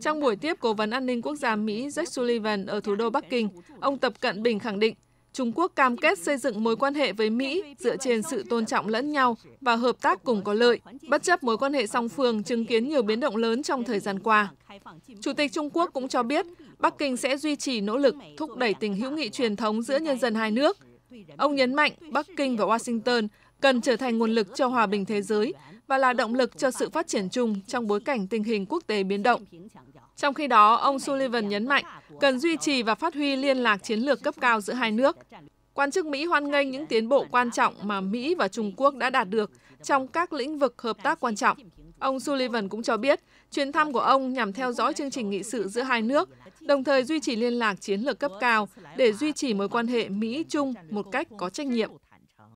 Trong buổi tiếp Cố vấn An ninh Quốc gia Mỹ Jack Sullivan ở thủ đô Bắc Kinh, ông Tập Cận Bình khẳng định Trung Quốc cam kết xây dựng mối quan hệ với Mỹ dựa trên sự tôn trọng lẫn nhau và hợp tác cùng có lợi, bất chấp mối quan hệ song phương chứng kiến nhiều biến động lớn trong thời gian qua. Chủ tịch Trung Quốc cũng cho biết Bắc Kinh sẽ duy trì nỗ lực thúc đẩy tình hữu nghị truyền thống giữa nhân dân hai nước. Ông nhấn mạnh Bắc Kinh và Washington cần trở thành nguồn lực cho hòa bình thế giới và là động lực cho sự phát triển chung trong bối cảnh tình hình quốc tế biến động. Trong khi đó, ông Sullivan nhấn mạnh cần duy trì và phát huy liên lạc chiến lược cấp cao giữa hai nước. Quan chức Mỹ hoan nghênh những tiến bộ quan trọng mà Mỹ và Trung Quốc đã đạt được trong các lĩnh vực hợp tác quan trọng. Ông Sullivan cũng cho biết, chuyến thăm của ông nhằm theo dõi chương trình nghị sự giữa hai nước, đồng thời duy trì liên lạc chiến lược cấp cao để duy trì mối quan hệ Mỹ-Trung một cách có trách nhiệm.